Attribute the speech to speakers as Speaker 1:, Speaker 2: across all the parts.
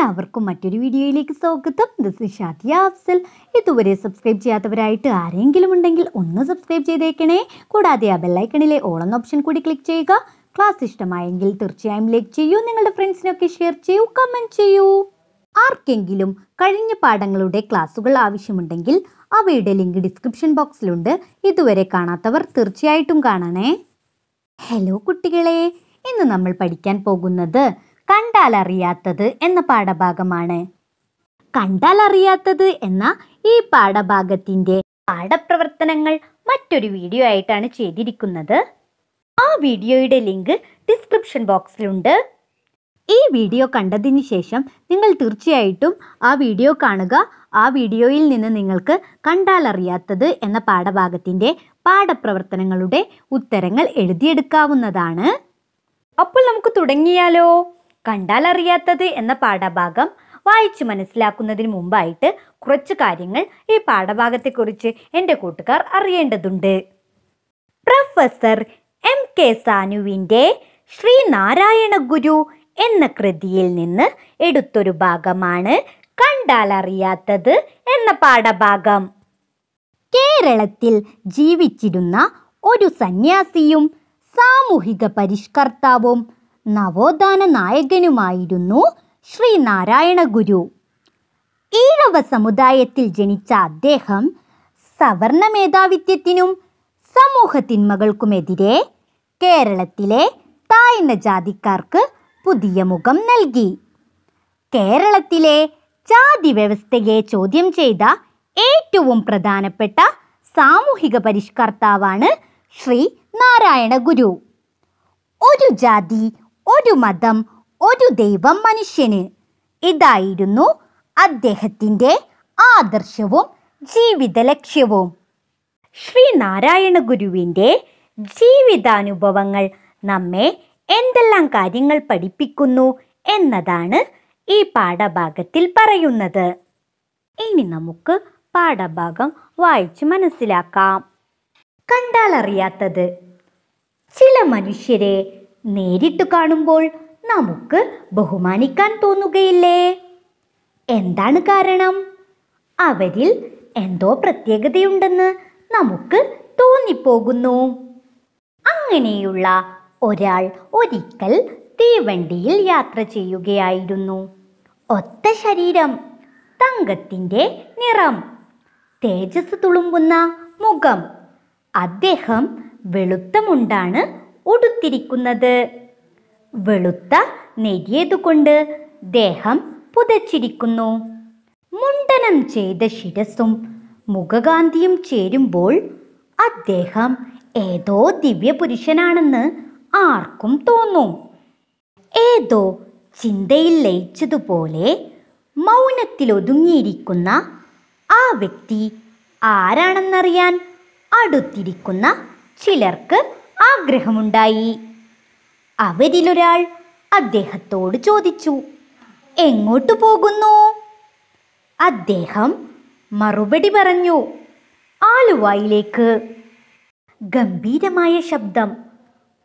Speaker 1: എല്ലാവർക്കും മറ്റൊരു വീഡിയോയിലേക്ക് സ്വാഗതം ദിസ് ഇസ് ഷാദിയ അഫ്സൽ ഇതുവരെ സബ്സ്ക്രൈബ് ചെയ്യാത്തവരായിട്ട് ആരെങ്കിലും ഉണ്ടെങ്കിൽ ഒന്ന് സബ്സ്ക്രൈബ് ചെയ്തേക്കണേ കൂടാതെ ആ ബെല്ലൈക്കണിലെ ഓളെന്ന ഓപ്ഷൻ കൂടി ക്ലിക്ക് ചെയ്യുക ക്ലാസ് ഇഷ്ടമായെങ്കിൽ തീർച്ചയായും ലൈക്ക് ചെയ്യൂ നിങ്ങളുടെ ഫ്രണ്ട്സിനൊക്കെ ഷെയർ ചെയ്യൂ കമൻറ്റ് ചെയ്യൂ ആർക്കെങ്കിലും കഴിഞ്ഞ പാഠങ്ങളുടെ ക്ലാസ്സുകൾ ആവശ്യമുണ്ടെങ്കിൽ അവയുടെ ലിങ്ക് ഡിസ്ക്രിപ്ഷൻ ബോക്സിലുണ്ട് ഇതുവരെ കാണാത്തവർ തീർച്ചയായിട്ടും കാണണേ ഹലോ കുട്ടികളെ ഇന്ന് നമ്മൾ പഠിക്കാൻ പോകുന്നത് കണ്ടാലറിയാത്തത് എന്ന പാഠഭാഗമാണ് കണ്ടാലറിയാത്തത് എന്ന ഈ പാഠഭാഗത്തിന്റെ പാഠപ്രവർത്തനങ്ങൾ മറ്റൊരു വീഡിയോ ആയിട്ടാണ് ചെയ്തിരിക്കുന്നത് ആ വീഡിയോയുടെ ലിങ്ക് ഡിസ്ക്രിപ്ഷൻ ബോക്സിലുണ്ട് ഈ വീഡിയോ കണ്ടതിന് ശേഷം നിങ്ങൾ തീർച്ചയായിട്ടും ആ വീഡിയോ കാണുക ആ വീഡിയോയിൽ നിന്ന് നിങ്ങൾക്ക് കണ്ടാലറിയാത്തത് എന്ന പാഠഭാഗത്തിൻ്റെ പാഠപ്രവർത്തനങ്ങളുടെ ഉത്തരങ്ങൾ എഴുതിയെടുക്കാവുന്നതാണ് അപ്പോൾ നമുക്ക് തുടങ്ങിയാലോ കണ്ടാലറിയാത്തത് എന്ന പാഠഭാഗം വായിച്ചു മനസ്സിലാക്കുന്നതിന് മുമ്പായിട്ട് കുറച്ച് കാര്യങ്ങൾ ഈ പാഠഭാഗത്തെക്കുറിച്ച് എൻ്റെ കൂട്ടുകാർ അറിയേണ്ടതുണ്ട് പ്രൊഫസർ എം കെ സാനുവിൻ്റെ ശ്രീനാരായണ ഗുരു എന്ന കൃതിയിൽ നിന്ന് എടുത്തൊരു ഭാഗമാണ് കണ്ടാലറിയാത്തത് എന്ന പാഠഭാഗം കേരളത്തിൽ ജീവിച്ചിരുന്ന ഒരു സന്യാസിയും സാമൂഹിക പരിഷ്കർത്താവും നവോത്ഥാന നായകനുമായിരുന്നു ശ്രീ നാരായണ ഗുരു ഈഴവ സമുദായത്തിൽ ജനിച്ച അദ്ദേഹം സവർണ മേധാവിത്വത്തിനും സമൂഹത്തിന്മകൾക്കുമെതിരെ കേരളത്തിലെ താഴ്ന്ന ജാതിക്കാർക്ക് പുതിയ മുഖം നൽകി കേരളത്തിലെ ജാതി വ്യവസ്ഥയെ ചോദ്യം ചെയ്ത ഏറ്റവും പ്രധാനപ്പെട്ട സാമൂഹിക പരിഷ്കർത്താവാണ് ശ്രീ നാരായണ ഗുരു ഒരു ജാതി ഒരു മതം ഒരു ദൈവം മനുഷ്യന് ഇതായിരുന്നു അദ്ദേഹത്തിൻ്റെ ആദർശവും ജീവിത ലക്ഷ്യവും നാരായണ ഗുരുവിൻ്റെ ജീവിതാനുഭവങ്ങൾ നമ്മെ എന്തെല്ലാം കാര്യങ്ങൾ പഠിപ്പിക്കുന്നു എന്നതാണ് ഈ പാഠഭാഗത്തിൽ പറയുന്നത് ഇനി നമുക്ക് പാഠഭാഗം വായിച്ചു മനസ്സിലാക്കാം കണ്ടാലറിയാത്തത് ചില മനുഷ്യരെ നേരിട്ട് കാണുമ്പോൾ നമുക്ക് ബഹുമാനിക്കാൻ തോന്നുകയില്ലേ എന്താണ് കാരണം അവരിൽ എന്തോ പ്രത്യേകതയുണ്ടെന്ന് നമുക്ക് തോന്നിപ്പോകുന്നു അങ്ങനെയുള്ള ഒരാൾ ഒരിക്കൽ തീവണ്ടിയിൽ യാത്ര ചെയ്യുകയായിരുന്നു ഒത്ത ശരീരം തങ്കത്തിൻ്റെ നിറം തേജസ് തുളുമ്പുന്ന മുഖം അദ്ദേഹം വെളുത്തമുണ്ടാണ് ഉടുത്തിരിക്കുന്നത് വെളുത്ത നെരിയതുകൊണ്ട് ദേഹം പുതച്ചിരിക്കുന്നു മുണ്ടനം ചെയ്ത ശിരസും മുഖകാന്തിയും ചേരുമ്പോൾ അദ്ദേഹം ഏതോ ദിവ്യപുരുഷനാണെന്ന് ആർക്കും തോന്നും ഏതോ ചിന്തയിൽ ലയിച്ചതുപോലെ മൗനത്തിലൊതുങ്ങിയിരിക്കുന്ന ആ വ്യക്തി ആരാണെന്നറിയാൻ അടുത്തിരിക്കുന്ന ചിലർക്ക് ആഗ്രഹമുണ്ടായി അവരിലൊരാൾ അദ്ദേഹത്തോട് ചോദിച്ചു എങ്ങോട്ടു പോകുന്നു അദ്ദേഹം മറുപടി പറഞ്ഞു ആലുവായിലേക്ക് ഗംഭീരമായ ശബ്ദം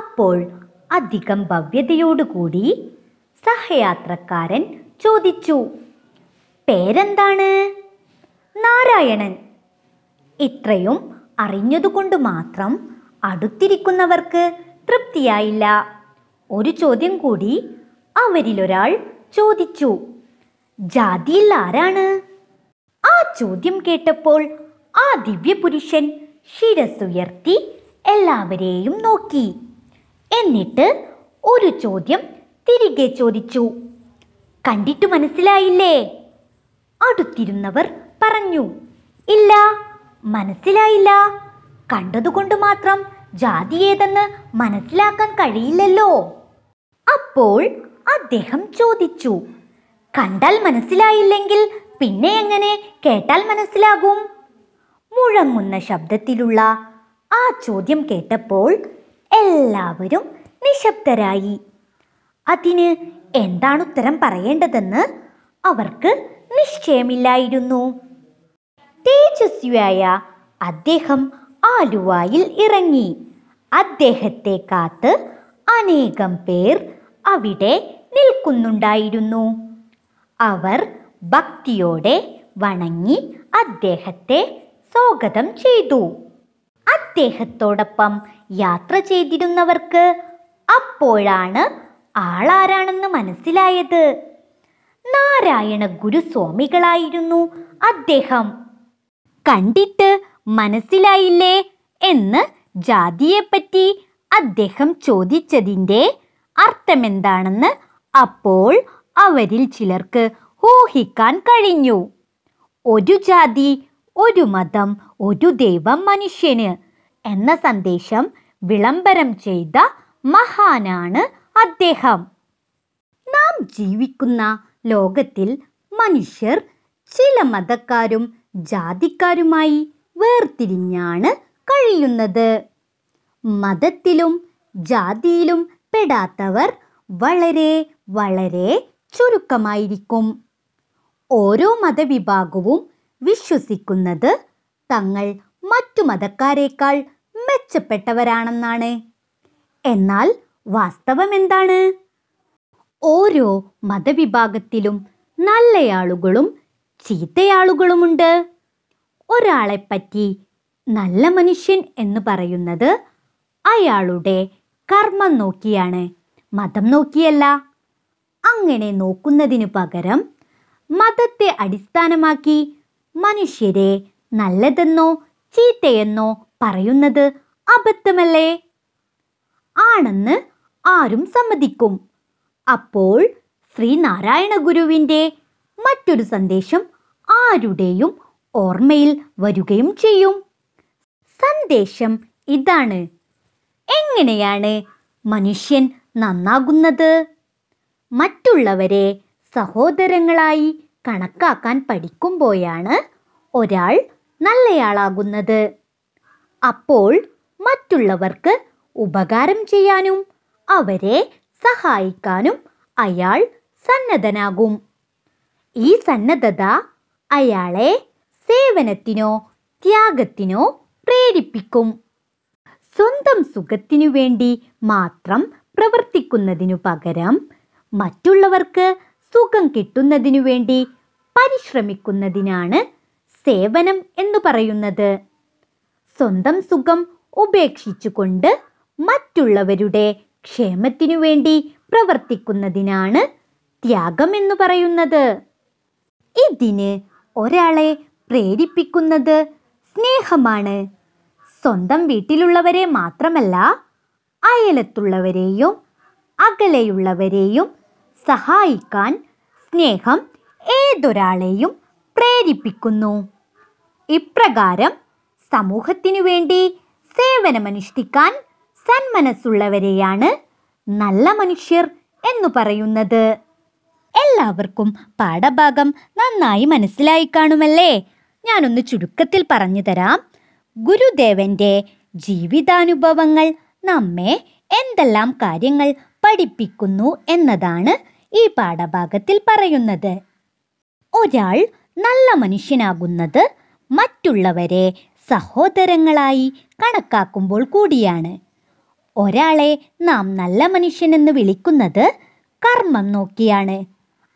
Speaker 1: അപ്പോൾ അധികം ഭവ്യതയോടുകൂടി സഹയാത്രക്കാരൻ ചോദിച്ചു പേരെന്താണ് നാരായണൻ ഇത്രയും അറിഞ്ഞതുകൊണ്ട് മാത്രം അടുത്തിരിക്കുന്നവർക്ക് തൃപ്തിയായില്ല ഒരു ചോദ്യം കൂടി അവരിലൊരാൾ ചോദിച്ചു ജാതിയിൽ ആരാണ് ആ ചോദ്യം കേട്ടപ്പോൾ ആ ദിവ്യപുരുഷൻ ശിരസുയർത്തി എല്ലാവരെയും നോക്കി എന്നിട്ട് ഒരു ചോദ്യം തിരികെ ചോദിച്ചു കണ്ടിട്ട് മനസ്സിലായില്ലേ അടുത്തിരുന്നവർ പറഞ്ഞു ഇല്ല മനസ്സിലായില്ല കണ്ടതുകൊണ്ട് മാത്രം ജാതി ഏതെന്ന് മനസ്സിലാക്കാൻ കഴിയില്ലല്ലോ അപ്പോൾ അദ്ദേഹം ചോദിച്ചു കണ്ടാൽ മനസ്സിലായില്ലെങ്കിൽ പിന്നെ എങ്ങനെ കേട്ടാൽ മനസ്സിലാകും മുഴങ്ങുന്ന ശബ്ദത്തിലുള്ള ആ ചോദ്യം കേട്ടപ്പോൾ എല്ലാവരും നിശബ്ദരായി അതിന് എന്താണ് ഉത്തരം പറയേണ്ടതെന്ന് അവർക്ക് നിശ്ചയമില്ലായിരുന്നു തേജസ്വിയായ അദ്ദേഹം ആലുവായിൽ ഇറങ്ങി അദ്ദേഹത്തെ കാത്ത് അനേകം പേർ അവിടെ നിൽക്കുന്നുണ്ടായിരുന്നു അവർ ഭക്തിയോടെ വണങ്ങി അദ്ദേഹത്തെ സ്വാഗതം ചെയ്തു അദ്ദേഹത്തോടൊപ്പം യാത്ര ചെയ്തിരുന്നവർക്ക് അപ്പോഴാണ് ആളാരാണെന്ന് മനസ്സിലായത് നാരായണ ഗുരുസ്വാമികളായിരുന്നു അദ്ദേഹം കണ്ടിട്ട് മനസ്സിലായില്ലേ എന്ന് ജാതിയെപ്പറ്റി അദ്ദേഹം ചോദിച്ചതിൻ്റെ അർത്ഥമെന്താണെന്ന് അപ്പോൾ അവരിൽ ചിലർക്ക് ഊഹിക്കാൻ കഴിഞ്ഞു ഒരു ജാതി ഒരു മതം ഒരു ദൈവം മനുഷ്യന് എന്ന സന്ദേശം വിളംബരം ചെയ്ത മഹാനാണ് അദ്ദേഹം നാം ജീവിക്കുന്ന ലോകത്തിൽ മനുഷ്യർ ചില മതക്കാരും ജാതിക്കാരുമായി വേർതിരിഞ്ഞാണ് കഴിയുന്നത് മതത്തിലും ജാതിയിലും പെടാത്തവർ വളരെ വളരെ ചുരുക്കമായിരിക്കും ഓരോ മതവിഭാഗവും വിശ്വസിക്കുന്നത് തങ്ങൾ മറ്റു മതക്കാരേക്കാൾ മെച്ചപ്പെട്ടവരാണെന്നാണ് എന്നാൽ വാസ്തവം എന്താണ് ഓരോ മതവിഭാഗത്തിലും നല്ലയാളുകളും ചീത്തയാളുകളുമുണ്ട് ഒരാളെ പറ്റി നല്ല മനുഷ്യൻ എന്ന് പറയുന്നത് അയാളുടെ കർമ്മം നോക്കിയാണ് മതം നോക്കിയല്ല അങ്ങനെ നോക്കുന്നതിനു പകരം മതത്തെ അടിസ്ഥാനമാക്കി മനുഷ്യരെ നല്ലതെന്നോ ചീത്തയെന്നോ പറയുന്നത് അബദ്ധമല്ലേ ആണെന്ന് ആരും സമ്മതിക്കും അപ്പോൾ ശ്രീനാരായണ ഗുരുവിൻ്റെ മറ്റൊരു സന്ദേശം ആരുടെയും ഓർമ്മയിൽ വരികയും ചെയ്യും സന്ദേശം ഇതാണ് എങ്ങനെയാണ് മനുഷ്യൻ നന്നാകുന്നത് മറ്റുള്ളവരെ സഹോദരങ്ങളായി കണക്കാക്കാൻ പഠിക്കുമ്പോഴാണ് ഒരാൾ നല്ലയാളാകുന്നത് അപ്പോൾ മറ്റുള്ളവർക്ക് ഉപകാരം ചെയ്യാനും അവരെ സഹായിക്കാനും അയാൾ സന്നദ്ധനാകും ഈ സന്നദ്ധത അയാളെ സേവനത്തിനോ ത്യാഗത്തിനോ പ്രേരിപ്പിക്കും സ്വന്തം സുഖത്തിനു വേണ്ടി മാത്രം പ്രവർത്തിക്കുന്നതിനു പകരം മറ്റുള്ളവർക്ക് സുഖം കിട്ടുന്നതിനു വേണ്ടി പരിശ്രമിക്കുന്നതിനാണ് സേവനം എന്ന് പറയുന്നത് സ്വന്തം സുഖം ഉപേക്ഷിച്ചുകൊണ്ട് മറ്റുള്ളവരുടെ ക്ഷേമത്തിനു വേണ്ടി പ്രവർത്തിക്കുന്നതിനാണ് ത്യാഗം എന്ന് പറയുന്നത് ഇതിന് ഒരാളെ പ്രേരിപ്പിക്കുന്നത് സ്നേഹമാണ് സ്വന്തം വീട്ടിലുള്ളവരെ മാത്രമല്ല അയലത്തുള്ളവരെയും അകലെയുള്ളവരെയും സഹായിക്കാൻ സ്നേഹം ഏതൊരാളെയും പ്രേരിപ്പിക്കുന്നു ഇപ്രകാരം സമൂഹത്തിനു വേണ്ടി സേവനമനുഷ്ഠിക്കാൻ സന്മനസ്സുള്ളവരെയാണ് നല്ല മനുഷ്യർ എന്നു പറയുന്നത് എല്ലാവർക്കും പാഠഭാഗം നന്നായി മനസ്സിലായി കാണുമല്ലേ ഞാനൊന്ന് ചുരുക്കത്തിൽ പറഞ്ഞു തരാം ഗുരുദേവന്റെ ജീവിതാനുഭവങ്ങൾ നമ്മെ എന്തെല്ലാം കാര്യങ്ങൾ പഠിപ്പിക്കുന്നു എന്നതാണ് ഈ പാഠഭാഗത്തിൽ പറയുന്നത് ഒരാൾ നല്ല മനുഷ്യനാകുന്നത് മറ്റുള്ളവരെ സഹോദരങ്ങളായി കണക്കാക്കുമ്പോൾ കൂടിയാണ് ഒരാളെ നാം നല്ല മനുഷ്യനെന്ന് വിളിക്കുന്നത് കർമ്മം നോക്കിയാണ്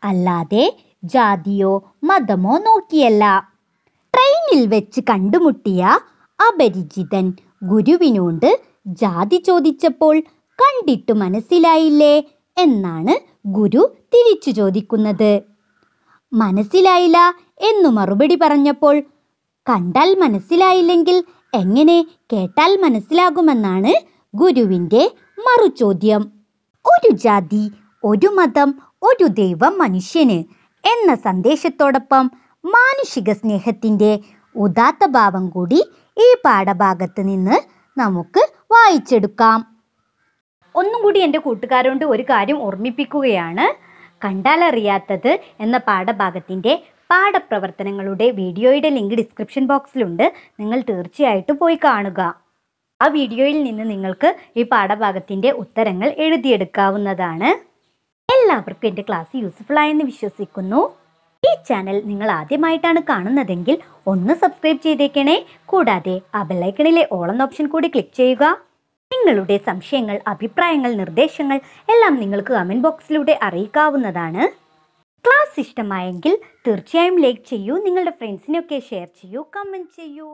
Speaker 1: അല്ലാതെ ജാതിയോ മതമോ നോക്കിയല്ല ട്രെയിനിൽ വെച്ച് കണ്ടുമുട്ടിയ അപരിചിതൻ ഗുരുവിനോട് ജാതി ചോദിച്ചപ്പോൾ കണ്ടിട്ട് മനസ്സിലായില്ലേ എന്നാണ് ഗുരു തിരിച്ചു ചോദിക്കുന്നത് മനസ്സിലായില്ല എന്നു മറുപടി പറഞ്ഞപ്പോൾ കണ്ടാൽ മനസ്സിലായില്ലെങ്കിൽ എങ്ങനെ കേട്ടാൽ മനസ്സിലാകുമെന്നാണ് ഗുരുവിൻ്റെ മറുചോദ്യം ഒരു ജാതി ഒരു മതം ഒരു ദൈവം മനുഷ്യന് എന്ന സന്ദേശത്തോടൊപ്പം മാനുഷിക സ്നേഹത്തിൻ്റെ ഉദാത്ത ഭാവം കൂടി ഈ പാഠഭാഗത്ത് നിന്ന് നമുക്ക് വായിച്ചെടുക്കാം ഒന്നും കൂടി എൻ്റെ കൂട്ടുകാരോട് ഒരു കാര്യം ഓർമ്മിപ്പിക്കുകയാണ് കണ്ടാലറിയാത്തത് എന്ന പാഠഭാഗത്തിൻ്റെ പാഠപ്രവർത്തനങ്ങളുടെ വീഡിയോയുടെ ലിങ്ക് ഡിസ്ക്രിപ്ഷൻ ബോക്സിലുണ്ട് നിങ്ങൾ തീർച്ചയായിട്ടും പോയി കാണുക ആ വീഡിയോയിൽ നിന്ന് നിങ്ങൾക്ക് ഈ പാഠഭാഗത്തിൻ്റെ ഉത്തരങ്ങൾ എഴുതിയെടുക്കാവുന്നതാണ് എല്ലാവർക്കും എൻ്റെ ക്ലാസ് യൂസ്ഫുൾ ആയെന്ന് വിശ്വസിക്കുന്നു ഈ ചാനൽ നിങ്ങൾ ആദ്യമായിട്ടാണ് കാണുന്നതെങ്കിൽ ഒന്ന് സബ്സ്ക്രൈബ് ചെയ്തേക്കണേ കൂടാതെ ആ ബെല്ലൈക്കണിലെ ഓപ്ഷൻ കൂടി ക്ലിക്ക് ചെയ്യുക നിങ്ങളുടെ സംശയങ്ങൾ അഭിപ്രായങ്ങൾ നിർദ്ദേശങ്ങൾ എല്ലാം നിങ്ങൾക്ക് കമൻറ്റ് ബോക്സിലൂടെ അറിയിക്കാവുന്നതാണ് ക്ലാസ് ഇഷ്ടമായെങ്കിൽ തീർച്ചയായും ലൈക്ക് ചെയ്യൂ നിങ്ങളുടെ ഫ്രണ്ട്സിനൊക്കെ ഷെയർ ചെയ്യൂ കമൻറ്റ് ചെയ്യൂ